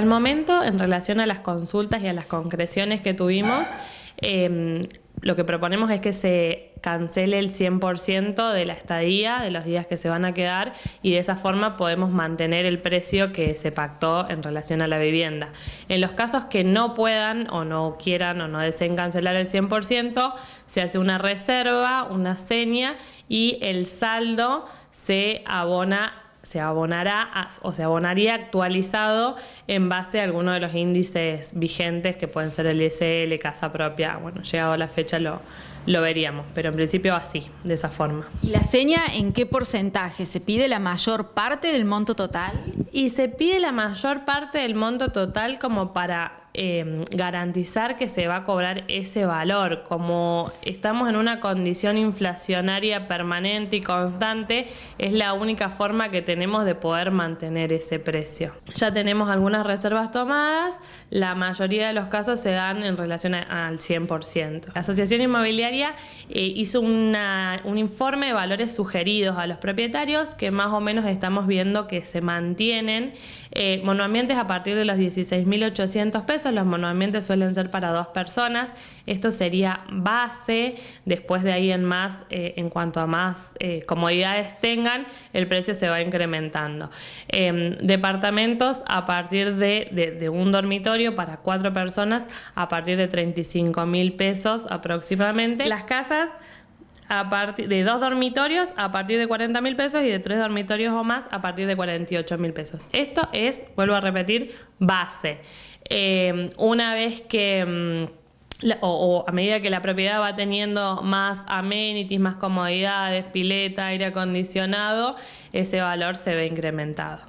Al momento, en relación a las consultas y a las concreciones que tuvimos, em, lo que proponemos es que se cancele el 100% de la estadía, de los días que se van a quedar, y de esa forma podemos mantener el precio que se pactó en relación a la vivienda. En los casos que no puedan o no quieran o no deseen cancelar el 100%, se hace una reserva, una seña y el saldo se abona se abonará o se abonaría actualizado en base a alguno de los índices vigentes que pueden ser el ISL, casa propia. Bueno, llegado a la fecha lo, lo veríamos, pero en principio así, de esa forma. ¿Y la seña en qué porcentaje? ¿Se pide la mayor parte del monto total? Y se pide la mayor parte del monto total como para Em, garantizar que se va a cobrar ese valor. Como estamos en una condición inflacionaria permanente y constante, es la única forma que tenemos de poder mantener ese precio. Ya tenemos algunas reservas tomadas, la mayoría de los casos se dan en relación al 100%. La Asociación Inmobiliaria eh, hizo un informe de valores sugeridos a los propietarios que más o menos estamos viendo que se mantienen eh, monoambientes a partir de los 16.800 pesos los monoambientes suelen ser para dos personas. Esto sería base, después de ahí en más, eh, en cuanto a más eh, comodidades tengan, el precio se va incrementando. Em, departamentos a partir de, de, un dormitorio para cuatro personas a partir de 35 mil pesos aproximadamente. Las casas a de dos dormitorios a partir de 40 mil pesos y de tres dormitorios o más a partir de 48 mil pesos. Esto es, vuelvo a repetir, base. Eh, una vez que... Mm, o, a medida que la propiedad va teniendo más amenities, más comodidades, pileta, aire acondicionado, ese valor se ve incrementado.